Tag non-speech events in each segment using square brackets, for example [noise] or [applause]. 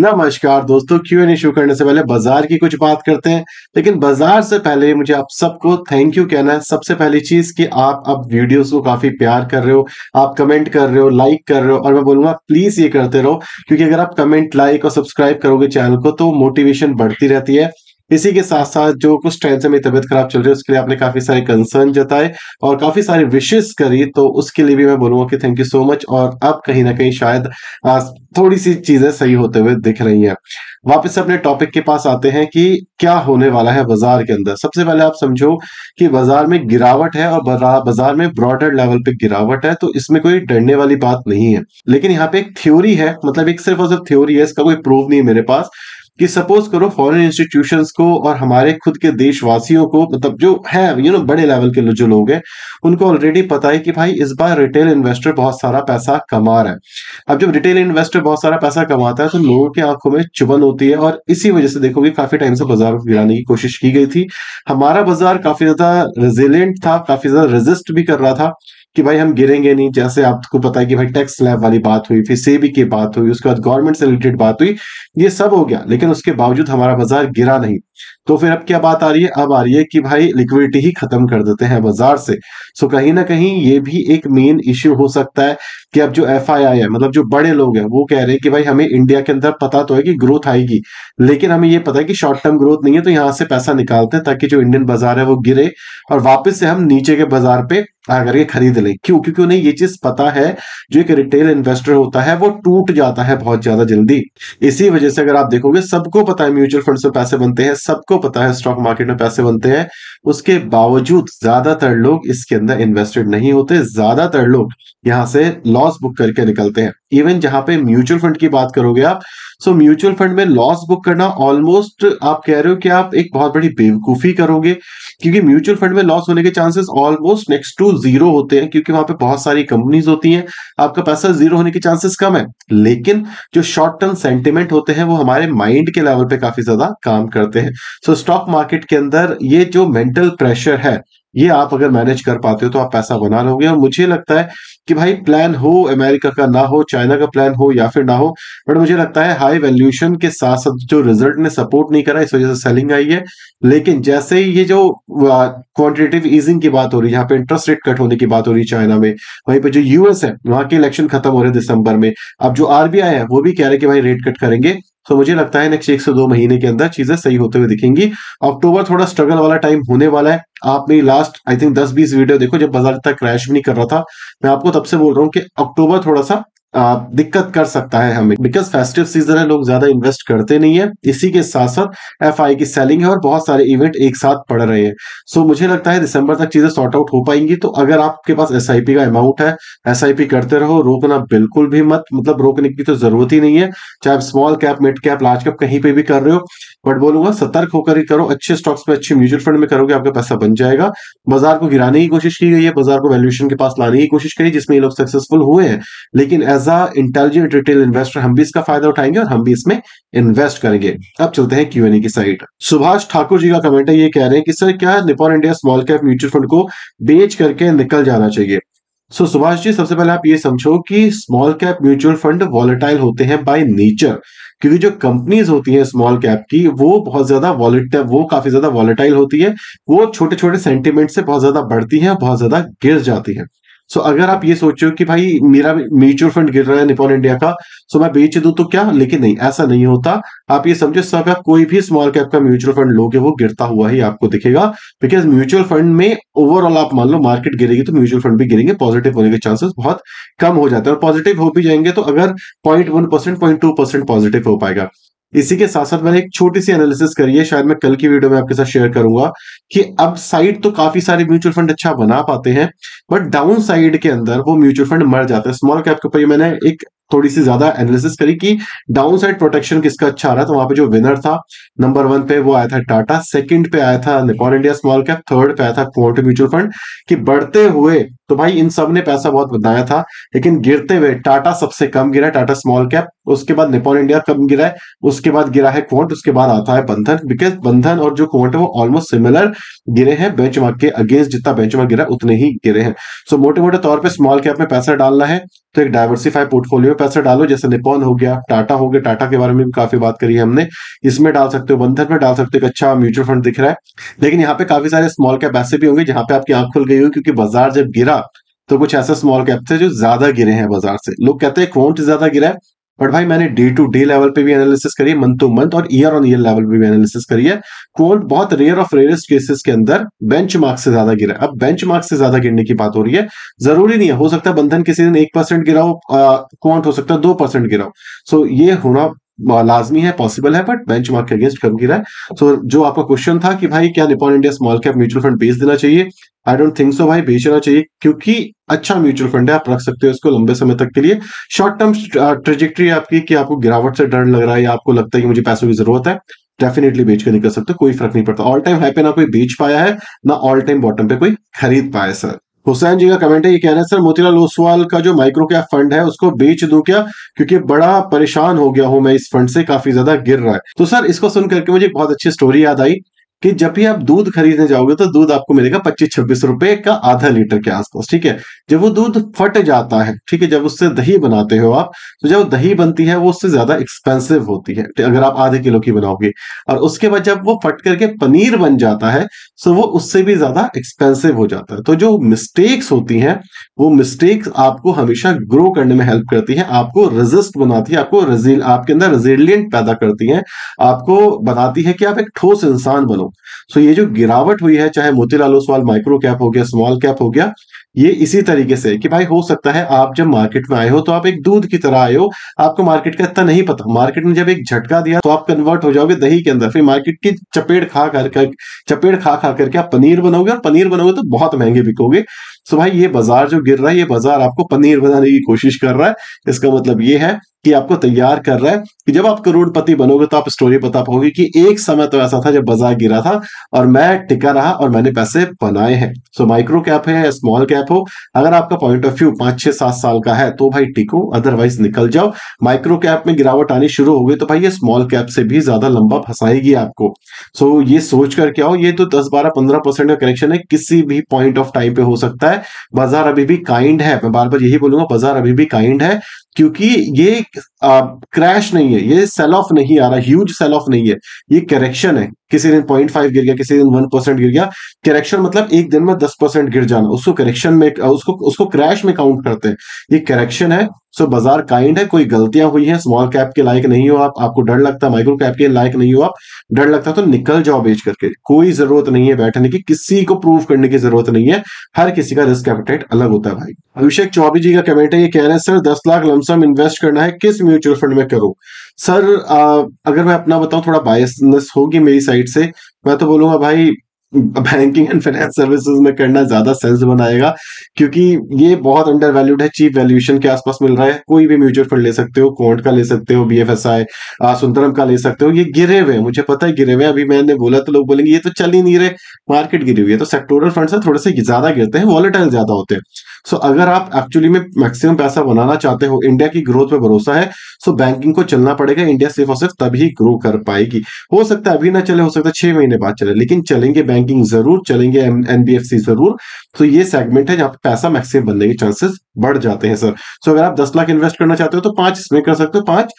नमस्कार दोस्तों Q N शुरू करने से पहले बाजार की कुछ बात करते हैं लेकिन बाजार से पहले मुझे आप सबको थैंक यू कहना है सबसे पहली चीज कि आप अब वीडियोस को काफी प्यार कर रहे हो आप कमेंट कर रहे हो लाइक कर रहे हो और मैं बोलूंगा प्लीज ये करते रहो क्योंकि अगर आप कमेंट लाइक और सब्सक्राइब करोगे चैनल को तो मोटिवेशन बढ़ती रहती है इसी के साथ साथ जो कुछ टाइम से मेरी तबियत खराब चल रही है उसके लिए आपने काफी सारे कंसर्न जताए और काफी सारी विशेष करी तो उसके लिए भी मैं बोलूंगा कि थैंक यू सो मच और अब कहीं ना कहीं शायद थोड़ी सी चीजें सही होते हुए दिख रही हैं वापस अपने टॉपिक के पास आते हैं कि क्या होने वाला है बाजार के अंदर सबसे पहले आप समझो कि बाजार में गिरावट है और बाजार में ब्रॉडर लेवल पे गिरावट है तो इसमें कोई डरने वाली बात नहीं है लेकिन यहाँ पे एक थ्योरी है मतलब एक सिर्फ और सिर्फ थ्योरी है इसका कोई प्रूफ नहीं है मेरे पास कि सपोज करो फॉरेन इंस्टीट्यूशंस को और हमारे खुद के देशवासियों को मतलब जो है यू नो बड़े लेवल के जो लोग हैं उनको ऑलरेडी पता है कि भाई इस बार रिटेल इन्वेस्टर बहुत सारा पैसा कमा रहा है अब जब रिटेल इन्वेस्टर बहुत सारा पैसा कमाता है तो लोगों की आंखों में चुबन होती है और इसी वजह से देखोगे काफी टाइम से बाजार को गिराने की कोशिश की गई थी हमारा बाजार काफी ज्यादा रेजिलियंट था काफी ज्यादा रेजिस्ट भी कर रहा था कि भाई हम गिरेंगे नहीं जैसे आपको पता है कि भाई टैक्स स्लैब वाली बात हुई फिर सेबी की बात हुई उसके बाद गवर्नमेंट से रिलेटेड बात हुई ये सब हो गया लेकिन उसके बावजूद हमारा बाजार गिरा नहीं तो फिर अब क्या बात आ रही है अब आ रही है कि भाई लिक्विडिटी ही खत्म कर देते हैं बाजार से सो कहीं ना कहीं ये भी एक मेन इश्यू हो सकता है कि अब जो एफ है मतलब जो बड़े लोग हैं वो कह रहे हैं कि भाई हमें इंडिया के अंदर पता तो है कि ग्रोथ आएगी लेकिन हमें ये पता है कि शॉर्ट टर्म ग्रोथ नहीं है तो यहाँ से पैसा निकालते हैं ताकि जो इंडियन बाजार है वो गिरे और वापस से हम नीचे के बाजार पे आकर के खरीद लें क्यों क्योंकि उन्हें ये चीज पता है जो एक रिटेल इन्वेस्टर होता है वो टूट जाता है बहुत ज्यादा जल्दी इसी वजह से अगर आप देखोगे सबको पता है म्यूचुअल फंड से पैसे बनते हैं सबको पता है स्टॉक मार्केट में पैसे बनते हैं उसके बावजूद ज्यादातर लोग इसके अंदर इन्वेस्टेड नहीं होते ज्यादातर लोग यहां से लॉस बुक करके निकलते हैं इवन जहां पे म्यूचुअल फंड की बात करोगे आप सो म्यूचुअल फंड में लॉस बुक करना ऑलमोस्ट आप कह रहे हो कि आप एक बहुत बड़ी बेवकूफी करोगे क्योंकि म्यूचुअल फंड में लॉस होने के chances almost next to zero होते हैं क्योंकि वहां पे बहुत सारी कंपनीज होती हैं आपका पैसा जीरो होने के चांसेस कम है लेकिन जो शॉर्ट टर्म सेंटिमेंट होते हैं वो हमारे माइंड के लेवल पे काफी ज्यादा काम करते हैं सो स्टॉक मार्केट के अंदर ये जो मेंटल प्रेशर है ये आप अगर मैनेज कर पाते हो तो आप पैसा बना लोगे और मुझे लगता है कि भाई प्लान हो अमेरिका का ना हो चाइना का प्लान हो या फिर ना हो बट मुझे लगता है हाई वैल्यूशन के साथ साथ जो रिजल्ट ने सपोर्ट नहीं करा इस वजह से सेलिंग आई है लेकिन जैसे ही ये जो क्वांटिटेटिव ईजिंग की बात हो रही है यहाँ पे इंटरेस्ट रेट कट होने की बात हो रही है चाइना में वहीं पर जो यूएस है वहां के इलेक्शन खत्म हो रहे हैं दिसंबर में अब जो आरबीआई है वो भी कह रहे कि भाई रेट कट करेंगे सो मुझे लगता है नेक्स्ट एक से दो महीने के अंदर चीजें सही होते हुए दिखेंगी अक्टूबर थोड़ा स्ट्रगल वाला टाइम होने वाला है आप मेरी लास्ट आई थिंक दस बीस वीडियो देखो जब बाजार तक क्रैश भी नहीं कर रहा था मैं आपको तब से बोल रहा हूँ कि अक्टूबर थोड़ा सा दिक्कत कर सकता है हमें बिकॉज फेस्टिव सीजन है लोग ज्यादा इन्वेस्ट करते नहीं है इसी के साथ साथ एफ की सेलिंग है और बहुत सारे इवेंट एक साथ पड़ रहे हैं सो मुझे लगता है दिसंबर तक चीजें सॉर्ट आउट हो पाएंगी तो अगर आपके पास एस का अमाउंट है एस करते रहो रोकना बिल्कुल भी मत मतलब रोकने की तो जरूरत ही नहीं है चाहे आप small cap mid cap large cap कहीं पे भी कर रहे हो बट बोलूंगा सतर्क होकर ही करो अच्छे स्टॉक्स में अच्छे म्यूचुअल फंड में करोगे आपका पैसा बन जाएगा बाजार को गिराने की कोशिश की गई है बाजार को वैल्यूएशन के पास लाने की कोशिश करी जिसमें ये लोग सक्सेसफुल हुए हैं लेकिन as a intelligent retail investor हम भी इसका फायदा उठाएंगे और हम भी इसमें इन्वेस्ट करेंगे अब चलते हैं क्यू की साइड सुभाष ठाकुर जी का कमेंट है ये कह रहे हैं कि सर क्या Nippon India small cap mutual fund को बेच करके निकल जाना चाहिए सो so, सुभाष जी सबसे पहले आप ये समझो कि small cap mutual fund volatile होते हैं बाय नेचर क्योंकि जो कंपनीज होती हैं स्मॉल कैप की वो बहुत ज्यादा वॉलेट वो काफी ज्यादा वॉलेटाइल होती है वो छोटे छोटे सेंटिमेंट से बहुत ज्यादा बढ़ती है बहुत ज्यादा गिर जाती है सो अगर आप ये हो कि भाई मेरा म्यूचुअल फंड गिर रहा है निपॉन इंडिया का सो मैं बेच दू तो क्या लेकिन नहीं ऐसा नहीं होता आप ये समझो सब आप कोई भी स्मॉल कैप का म्यूचुअल फंड लोगे वो गिरता हुआ ही आपको दिखेगा बिकॉज म्यूचुअल फंड में ओवरऑल आप मान लो मार्केट गिरेगी तो म्यूचुअल फंड भी गिरेंगे पॉजिटिव होने के चांसेस बहुत कम हो जाते हैं और पॉजिटिव हो भी जाएंगे तो अगर point one percent point two percent positive हो पाएगा इसी के साथ साथ मैंने एक छोटी सी एनालिसिस करी है शायद मैं कल की वीडियो में आपके साथ शेयर करूंगा कि अब साइड तो काफी सारे म्यूचुअल फंड अच्छा बना पाते हैं बट डाउन साइड के अंदर वो म्यूचुअल फंड मर जाता है स्मॉल कैप के ऊपर मैंने एक थोड़ी सी ज्यादा एनालिसिस करी कि डाउन साइड प्रोटेक्शन किसका अच्छा आ रहा था वहां पे जो विनर था नंबर वन पे वो आया था टाटा सेकंड पे आया था Nippon India small cap third पे आया था क्वांटो म्यूचुअल फंड कि बढ़ते हुए तो भाई इन सब ने पैसा बहुत बताया था लेकिन गिरते हुए टाटा सबसे कम गिरा है टाटा स्मॉल कैप उसके बाद निपॉन इंडिया कम गिरा है उसके बाद गिरा है क्वांट उसके बाद आता है बंधन बिकॉज बंधन और जो क्वांट है वो ऑलमोस्ट सिमिलर गिरे हैं बेंचमार्क के अगेंस्ट जितना बेंचमार्क गिरा उतने ही गिरे हैं सो so, मोटे मोटे तौर पर स्मॉल कैप में पैसा डालना है तो एक डायवर्सिफाइड पोर्टफोलियो में पैसा डालो जैसे निपोन हो गया टाटा हो गया टाटा के बारे में भी काफी बात करी है हमने इसमें डाल सकते हो बंधन में डाल सकते हो अच्छा म्यूचुअल फंड दिख रहा है लेकिन यहाँ पे काफी सारे स्मॉल कैप ऐसे भी होंगे जहां पे आपकी आंख खुल गई हो क्योंकि बाजार जब गिरा तो कुछ ऐसे स्मॉल कैप थे जो ज्यादा गिरे हैं बाजार से लोग कहते हैं क्वांट ज्यादा गिरा है बट भाई मैंने डे टू डे लेवल पे भी एनालिसिस करी है मंथ टू मंथ और ईयर ऑन ईयर लेवल पे भी एनालिसिस करी है क्वांट बहुत रेयर ऑफ रेयरेस्ट केसेस के अंदर बेंच मार्क्स से ज्यादा गिरा अब बेंच मार्क्स से ज्यादा गिरने की बात हो रही है जरूरी नहीं है हो सकता है बंधन किसी दिन एक परसेंट गिराओ हो क्वांट हो सकता है दो परसेंट गिराओ सो so, ये होना लाजमी है पॉसिबल है बट बेंच मार्क के अगेंस्ट कम गिरा है सो so, जो आपका क्वेश्चन था कि भाई क्या Nippon India small cap mutual fund बेच देना चाहिए आई डोंट थिंक सो भाई बेचना चाहिए क्योंकि अच्छा म्यूचुअल फंड है आप रख सकते हो इसको लंबे समय तक के लिए शॉर्ट टर्म ट्रेजेक्ट्री आपकी कि आपको गिरावट से डर लग रहा है या आपको लगता है कि मुझे पैसों की जरूरत है डेफिनेटली बेच के निकल सकते हो कोई फर्क नहीं पड़ता ऑल टाइम हाई पे ना कोई बेच पाया है ना ऑल टाइम बॉटम पे कोई खरीद पाया सर हुसैन जी का कमेंट है ये कहना है सर मोतीलाल ओसवाल का जो माइक्रो कैप फंड है उसको बेच दूं क्या क्योंकि बड़ा परेशान हो गया हूं मैं इस फंड से काफी ज्यादा गिर रहा है तो सर इसको सुन करके मुझे बहुत अच्छी स्टोरी याद आई कि जब भी आप दूध खरीदने जाओगे तो दूध आपको मिलेगा पच्चीस छब्बीस रुपए का आधा लीटर के आसपास ठीक है जब वो दूध फट जाता है ठीक है जब उससे दही बनाते हो आप तो जब दही बनती है वो उससे ज्यादा एक्सपेंसिव होती है अगर आप आधे किलो की बनाओगे और उसके बाद जब वो फट करके पनीर बन जाता है तो वो उससे भी ज्यादा एक्सपेंसिव हो जाता है तो जो मिस्टेक्स होती है वो मिस्टेक्स आपको हमेशा ग्रो करने में हेल्प करती है आपको रजिस्ट बनाती है आपको आपके अंदर रेजिलियंट पैदा करती है आपको बताती है कि आप एक ठोस इंसान बनो हूँ सो ये जो गिरावट हुई है चाहे मोतीलाल ओसवाल माइक्रो कैप हो गया स्मॉल कैप हो गया ये इसी तरीके से कि भाई हो सकता है आप जब मार्केट में आए हो तो आप एक दूध की तरह आए हो आपको मार्केट का इतना नहीं पता मार्केट ने जब एक झटका दिया तो आप कन्वर्ट हो जाओगे दही के अंदर फिर मार्केट की चपेट खा कर, चपेट खा खा करके आप पनीर बनाओगे और पनीर बनाओगे तो बहुत महंगे बिकोगे सो भाई ये बाजार जो गिर रहा है ये बाजार आपको पनीर बनाने की कोशिश कर रहा है इसका मतलब ये है कि आपको तैयार कर रहा है कि जब आप करोड़पति बनोगे तो आप स्टोरी बता पाओगे कि एक समय तो ऐसा था जब बाजार गिरा था और मैं टिका रहा और मैंने पैसे बनाए हैं सो माइक्रो कैप है स्मॉल कैप हो अगर आपका पॉइंट ऑफ व्यू पांच छह सात साल का है तो भाई टिको अदरवाइज निकल जाओ माइक्रो कैप में गिरावट आनी शुरू हो गई तो भाई ये स्मॉल कैप से भी ज्यादा लंबा फंसाएगी आपको सो ये सोच कर क्या हो ये तो दस बारह पंद्रह परसेंट का करेक्शन है किसी भी पॉइंट ऑफ टाइम पे हो सकता है है बाजार अभी भी काइंड है मैं बार बार यही बोलूंगा बाजार अभी भी काइंड है क्योंकि ये क्रैश नहीं है ये सेल ऑफ नहीं आ रहा ह्यूज सेल ऑफ नहीं है ये करेक्शन है किसी दिन पॉइंट फाइव गिर गया किसी दिन वन परसेंट गिर गया करेक्शन मतलब एक दिन में दस परसेंट गिर जाना उसको करेक्शन में उसको उसको क्रैश में काउंट करते हैं ये करेक्शन है सो बाजार काइंड है कोई गलतियां हुई है स्मॉल कैप के लायक नहीं हो आप आपको डर लगता है माइक्रो कैप के लायक नहीं हो आप डर लगता तो निकल जाओ बेच करके कोई जरूरत नहीं है बैठने की किसी को प्रूव करने की जरूरत नहीं है हर किसी का रिस्क कैपिटेट अलग होता है भाई अभिषेक चौबी जी का कमेंट है ये कह रहे हैं सर दस लाख लम्स सम इन्वेस्ट करना है किस म्यूचुअल फंड में करूं सर आ, अगर मैं अपना बताऊं थोड़ा बायसनेस होगी मेरी साइड से मैं तो बोलूंगा भाई बैंकिंग एंड फाइनेंस सर्विसेज में करना ज्यादा सेंस बनाएगा क्योंकि ये बहुत अंडर वैल्यूड है चीप वैल्यूएशन के आसपास मिल रहा है कोई भी म्यूचुअल फंड ले सकते हो कोंट का ले सकते हो B F S I Sundaram का ले सकते हो ये गिरे हुए हैं मुझे पता है गिरे हुए हैं अभी मैंने बोला तो लोग बोलेंगे ये तो चल ही नहीं रहे मार्केट गिरी हुई है तो सेक्टोरल फंड थोड़े से ज्यादा गिरते हैं वॉलेटाइल ज्यादा होते हैं सो so, अगर आप एक्चुअली में मैक्सिमम पैसा बनाना चाहते हो इंडिया की ग्रोथ पे भरोसा है सो so बैंकिंग को चलना पड़ेगा इंडिया सिर्फ और सिर्फ तभी ग्रो कर पाएगी हो सकता है अभी ना चले हो सकता है छह महीने बाद चले लेकिन चलेंगे बैंकिंग जरूर चलेंगे एनबीएफसी जरूर तो ये सेगमेंट है जहां पर पैसा मैक्सिमम बनने के चांसेस बढ़ जाते हैं सर सो so, अगर आप दस लाख इन्वेस्ट करना चाहते हो तो पांच इसमें कर सकते हो पांच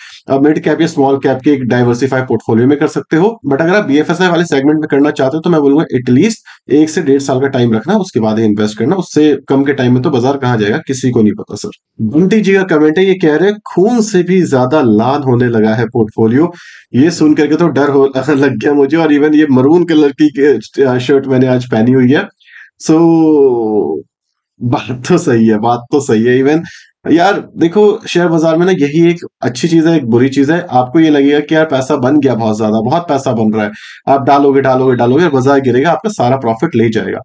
मिड कैप या स्मॉल कैप के एक डाइवर्सिफाइड पोर्टफोलियो में कर सकते हो बट अगर आप बीएफएसआई वाले सेगमेंट में करना चाहते हो तो मैं बोलूंगा एटलीस्ट एक से डेढ़ साल का टाइम रखना उसके बाद इन्वेस्ट करना उससे कम के टाइम में तो बाजार कहा जाएगा किसी को नहीं पता सर बंटी जी का कमेंट है ये कह रहे हैं खून से भी ज्यादा लाल होने लगा है पोर्टफोलियो ये सुन करके तो डर हो [laughs] लग गया मुझे और इवन ये मरून कलर की शर्ट मैंने आज पहनी हुई है सो so, बात तो सही है बात तो सही है इवन यार देखो शेयर बाजार में ना यही एक अच्छी चीज है एक बुरी चीज है आपको ये लगेगा कि यार पैसा बन गया बहुत ज्यादा बहुत पैसा बन रहा है आप डालोगे डालोगे डालोगे बाजार गिरेगा आपका सारा प्रॉफिट ले जाएगा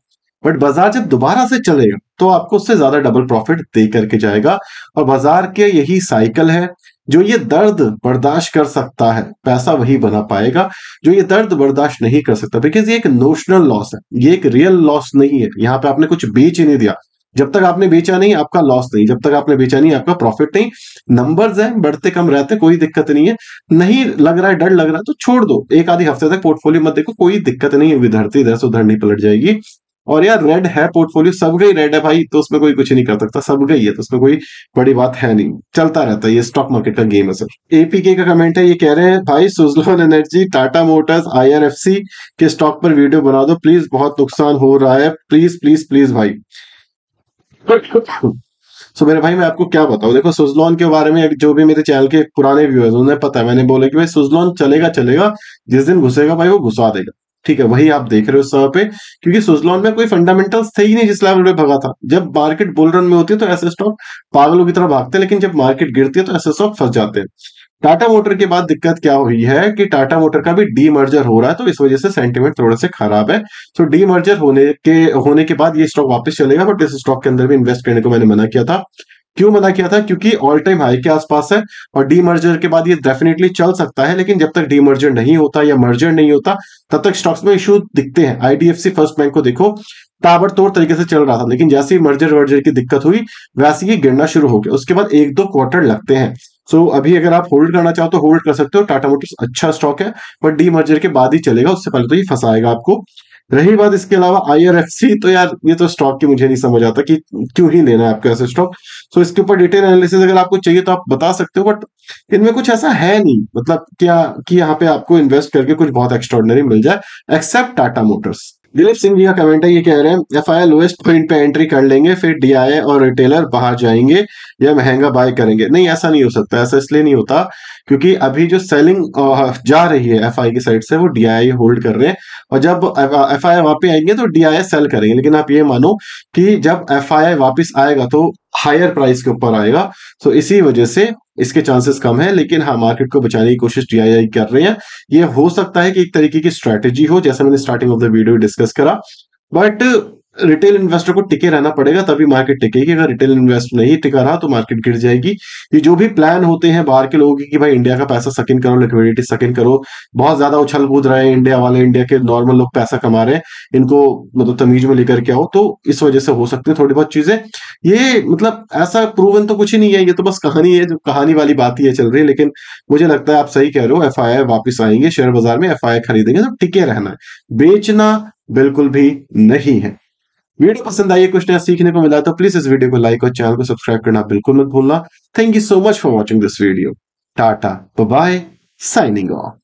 बट बाजार जब दोबारा से चलेगा तो आपको उससे ज्यादा डबल प्रॉफिट दे करके जाएगा और बाजार के यही साइकिल है जो ये दर्द बर्दाश्त कर सकता है पैसा वही बना पाएगा जो ये दर्द बर्दाश्त नहीं कर सकता बिकॉज ये एक नोशनल लॉस है ये एक रियल लॉस नहीं है यहाँ पे आपने कुछ बेच ही नहीं दिया जब तक आपने बेचा नहीं आपका लॉस नहीं जब तक आपने बेचा नहीं आपका प्रॉफिट नहीं नंबर्स हैं बढ़ते कम रहते कोई दिक्कत नहीं है नहीं लग रहा है डर लग रहा है तो छोड़ दो एक आधी हफ्ते तक पोर्टफोलियो मत देखो कोई दिक्कत नहीं है इधर से उधर नहीं पलट जाएगी और यार रेड है पोर्टफोलियो सब गई रेड है भाई तो उसमें कोई कुछ नहीं कर सकता सब गई है तो उसमें कोई बड़ी बात है नहीं चलता रहता है ये स्टॉक मार्केट का गेम है सर एपीके का कमेंट है ये कह रहे हैं भाई Suzlon energy Tata motors IRFC के स्टॉक पर वीडियो बना दो प्लीज बहुत नुकसान हो रहा है प्लीज प्लीज प्लीज भाई सो [laughs] so, मेरे भाई मैं आपको क्या बताऊं देखो सुजलॉन के बारे में जो भी मेरे चैनल के पुराने व्यूअर्स उन्हें पता है मैंने बोला कि भाई सुजलॉन चलेगा चलेगा जिस दिन घुसेगा भाई वो घुसा देगा ठीक है वही आप देख रहे हो सौ पे क्योंकि सुजलॉन में कोई फंडामेंटल्स थे ही नहीं जिस लेवल पे भगा था जब मार्केट बुल रन में होती है तो ऐसे स्टॉक पागलों की तरह भागते हैं लेकिन जब मार्केट गिरती है तो ऐसे स्टॉक फंस जाते हैं टाटा मोटर के बाद दिक्कत क्या हुई है कि टाटा मोटर का भी डी मर्जर हो रहा है तो इस वजह से सेंटिमेंट थोड़ा से खराब है तो डी मर्जर होने के होने के बाद ये स्टॉक वापस चलेगा बट इस स्टॉक के अंदर भी इन्वेस्ट करने को मैंने मना किया था क्यों मना किया था क्योंकि ऑल टाइम हाई के आसपास है और डी मर्जर के बाद ये डेफिनेटली चल सकता है लेकिन जब तक डी मर्जर नहीं होता या मर्जर नहीं होता तब तक स्टॉक्स में इश्यू दिखते हैं आईडीएफसी फर्स्ट बैंक को देखो ताबड़तोड़ तरीके से चल रहा था लेकिन जैसे ही मर्जर वर्जर की दिक्कत हुई वैसे ही गिरना शुरू हो गया उसके बाद एक दो क्वार्टर लगते हैं सो so, अभी अगर आप होल्ड करना चाहो तो होल्ड कर सकते हो टाटा मोटर्स अच्छा स्टॉक है पर डी मर्जर के बाद ही चलेगा उससे पहले तो ये फंसाएगा आपको रही बात इसके अलावा आई तो यार ये तो स्टॉक की मुझे नहीं समझ आता कि क्यों ही लेना है आपके ऐसे स्टॉक सो इसके ऊपर डिटेल एनालिसिस अगर आपको चाहिए तो आप बता सकते हो बट इनमें कुछ ऐसा है नहीं मतलब क्या कि यहाँ पे आपको इन्वेस्ट करके कुछ बहुत एक्स्ट्रॉर्डनरी मिल जाए एक्सेप्ट टाटा मोटर्स दिलीप सिंह जी का कमेंट है ये कह रहे हैं एफ आई लोएस्ट पॉइंट पे एंट्री कर लेंगे फिर डीआईए और रिटेलर बाहर जाएंगे या महंगा बाय करेंगे नहीं ऐसा नहीं हो सकता ऐसा इसलिए नहीं होता क्योंकि अभी जो सेलिंग जा रही है एफ की साइड से वो डी होल्ड कर रहे हैं और जब एफ आई वापस आएंगे तो डी सेल करेंगे लेकिन आप ये मानो कि जब एफ आई वापिस आएगा तो हायर प्राइस के ऊपर आएगा तो इसी वजह से इसके चांसेस कम है लेकिन हाँ मार्केट को बचाने की कोशिश डीआईआई कर रहे हैं ये हो सकता है कि एक तरीके की स्ट्रैटेजी हो जैसा मैंने starting of the video discuss करा बट रिटेल इन्वेस्टर को टिके रहना पड़ेगा तभी मार्केट टिकेगी अगर रिटेल इन्वेस्ट नहीं टिका रहा तो मार्केट गिर जाएगी ये जो भी प्लान होते हैं बाहर के लोगों की कि भाई इंडिया का पैसा सकिन करो लिक्विडिटी सकिन करो बहुत ज्यादा उछल कूद रहे हैं इंडिया वाले इंडिया के नॉर्मल लोग पैसा कमा रहे हैं इनको मतलब तमीज में लेकर के आओ तो इस वजह से हो सकती है थोड़ी बहुत चीजें ये मतलब ऐसा प्रूवन तो कुछ ही नहीं है ये तो बस कहानी है जो कहानी वाली बात ही है चल रही है लेकिन मुझे लगता है आप सही कह रहे हो एफ वापिस आएंगे शेयर बाजार में एफ खरीदेंगे तो टिके रहना है बेचना बिल्कुल भी नहीं है वीडियो पसंद आई कुछ नया सीखने को मिला तो प्लीज इस वीडियो को लाइक और चैनल को सब्सक्राइब करना बिल्कुल मत भूलना thank you so much for watching this video tata bye signing of